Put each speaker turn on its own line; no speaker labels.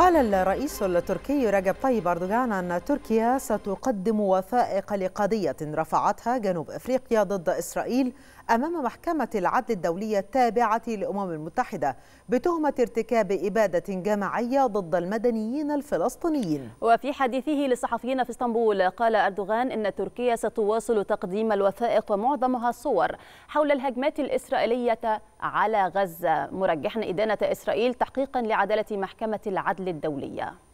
قال الرئيس التركي رجب طيب أردوغان أن تركيا ستقدم وثائق لقضية رفعتها جنوب أفريقيا ضد إسرائيل أمام محكمة العدل الدولية التابعة للأمم المتحدة بتهمة ارتكاب إبادة جماعية ضد المدنيين الفلسطينيين
وفي حديثه للصحفيين في اسطنبول قال أردوغان إن تركيا ستواصل تقديم الوثائق ومعظمها الصور حول الهجمات الإسرائيلية على غزة مرجحا إدانة إسرائيل تحقيقا لعدالة محكمة العدل الدولية